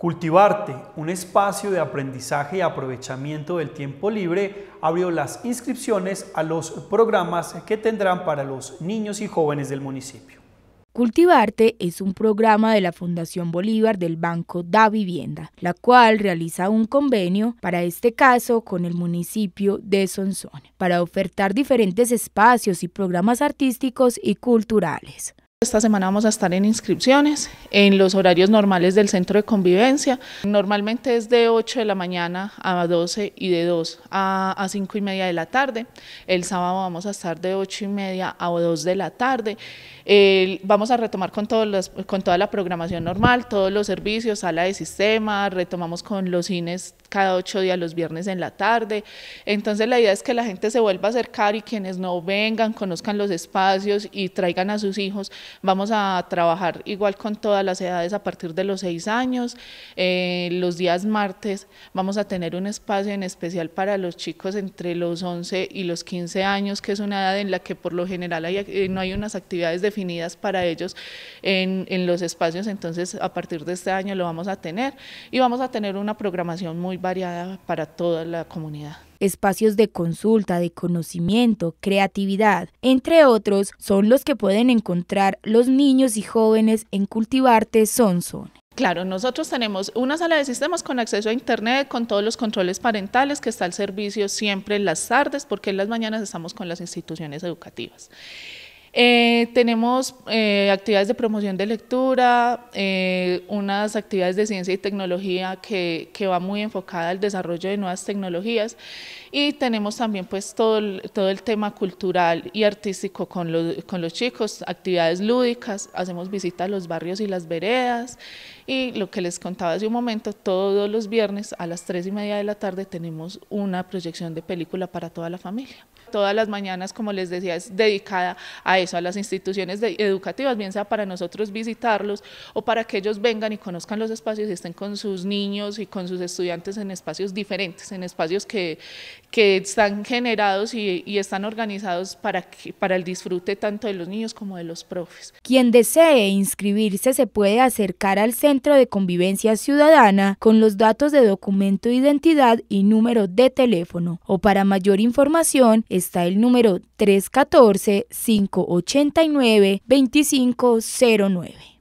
Cultivarte, un espacio de aprendizaje y aprovechamiento del tiempo libre, abrió las inscripciones a los programas que tendrán para los niños y jóvenes del municipio. Cultivarte es un programa de la Fundación Bolívar del Banco Da Vivienda, la cual realiza un convenio, para este caso, con el municipio de Sonsón, para ofertar diferentes espacios y programas artísticos y culturales. Esta semana vamos a estar en inscripciones, en los horarios normales del centro de convivencia. Normalmente es de 8 de la mañana a 12 y de 2 a, 5 y media de la tarde. El sábado vamos a estar de 8 y media a 2 de la tarde. vamos a retomar con, todos con toda la programación normal, todos los servicios, sala de sistema, retomamos con los cines cada 8 días los viernes en la tarde. Entonces la idea es que la gente se vuelva a acercar y quienes no vengan, conozcan los espacios y traigan a sus hijos Vamos a trabajar igual con todas las edades a partir de los seis años. Eh, los días martes vamos a tener un espacio en especial para los chicos entre los 11 y los 15 años, que es una edad en la que por lo general eh, no hay unas actividades definidas para ellos en los espacios, entonces a partir de este año lo vamos a tener y vamos a tener una programación muy variada para toda la comunidad espacios de consulta, de conocimiento, creatividad, entre otros, son los que pueden encontrar los niños y jóvenes en Cultivarte Sonson. Claro, nosotros tenemos una sala de sistemas con acceso a internet, con todos los controles parentales, que está al servicio siempre en las tardes, porque en las mañanas estamos con las instituciones educativas. Eh, tenemos eh, actividades de promoción de lectura, eh, unas actividades de ciencia y tecnología que, que, va muy enfocada al desarrollo de nuevas tecnologías y tenemos también pues todo el, todo el tema cultural y artístico con los, con los chicos, actividades lúdicas, hacemos visitas a los barrios y las veredas y lo que les contaba hace un momento, todos los viernes a las 3 y media de la tarde tenemos una proyección de película para toda la familia. Todas las mañanas, como les decía, es dedicada a eso, a las instituciones educativas, bien sea para nosotros visitarlos o para que ellos vengan y conozcan los espacios y estén con sus niños y con sus estudiantes en espacios diferentes, en espacios que, que están generados y, están organizados para, para el disfrute tanto de los niños como de los profes. Quien desee inscribirse se puede acercar al Centro de Convivencia Ciudadana con los datos de documento de identidad y número de teléfono o para mayor información está el número 314 5 89 2509.